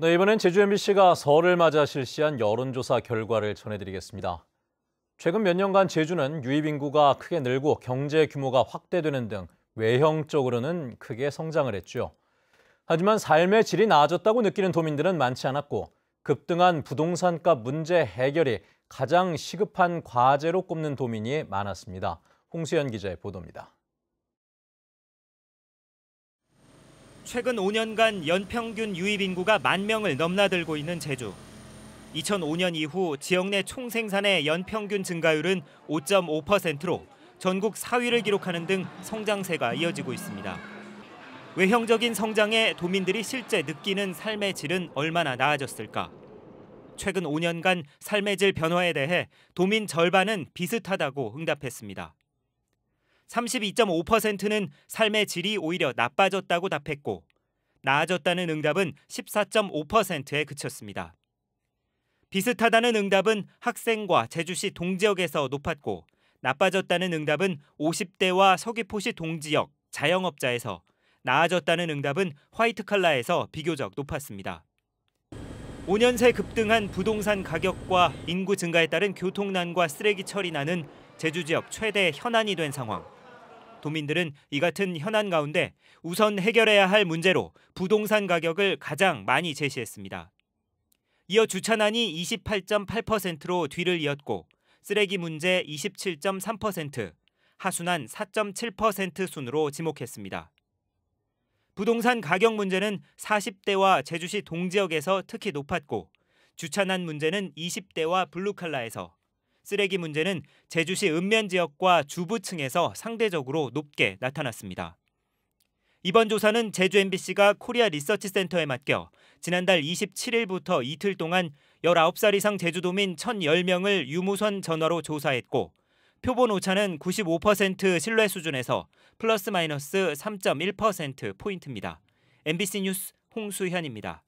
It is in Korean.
네, 이번엔 제주 MBC가 설을 맞아 실시한 여론조사 결과를 전해드리겠습니다. 최근 몇 년간 제주는 유입 인구가 크게 늘고 경제 규모가 확대되는 등 외형적으로는 크게 성장을 했죠. 하지만 삶의 질이 나아졌다고 느끼는 도민들은 많지 않았고 급등한 부동산값 문제 해결이 가장 시급한 과제로 꼽는 도민이 많았습니다. 홍수연 기자의 보도입니다. 최근 5년간 연평균 유입 인구가 만 명을 넘나들고 있는 제주. 2005년 이후 지역 내 총생산의 연평균 증가율은 5.5%로 전국 4위를 기록하는 등 성장세가 이어지고 있습니다. 외형적인 성장에 도민들이 실제 느끼는 삶의 질은 얼마나 나아졌을까? 최근 5년간 삶의 질 변화에 대해 도민 절반은 비슷하다고 응답했습니다. 32.5%는 삶의 질이 오히려 나빠졌다고 답했고 나아졌다는 응답은 14.5%에 그쳤습니다. 비슷하다는 응답은 학생과 제주시 동지역에서 높았고 나빠졌다는 응답은 50대와 서귀포시 동지역 자영업자에서 나아졌다는 응답은 화이트칼라에서 비교적 높았습니다. 5년 새 급등한 부동산 가격과 인구 증가에 따른 교통난과 쓰레기 처리 나는 제주 지역 최대 현안이 된 상황. 도민들은 이 같은 현안 가운데 우선 해결해야 할 문제로 부동산 가격을 가장 많이 제시했습니다. 이어 주차난이 28.8%로 뒤를 이었고 쓰레기 문제 27.3%, 하순환 4.7% 순으로 지목했습니다. 부동산 가격 문제는 40대와 제주시 동지역에서 특히 높았고 주차난 문제는 20대와 블루칼라에서 쓰레기 문제는 제주시 읍면 지역과 주부층에서 상대적으로 높게 나타났습니다. 이번 조사는 제주 MBC가 코리아 리서치 센터에 맡겨 지난달 27일부터 이틀 동안 19살 이상 제주도민 1,010명을 유무선 전화로 조사했고 표본 오차는 95% 신뢰 수준에서 플러스 마이너스 3.1% 포인트입니다. MBC 뉴스 홍수현입니다.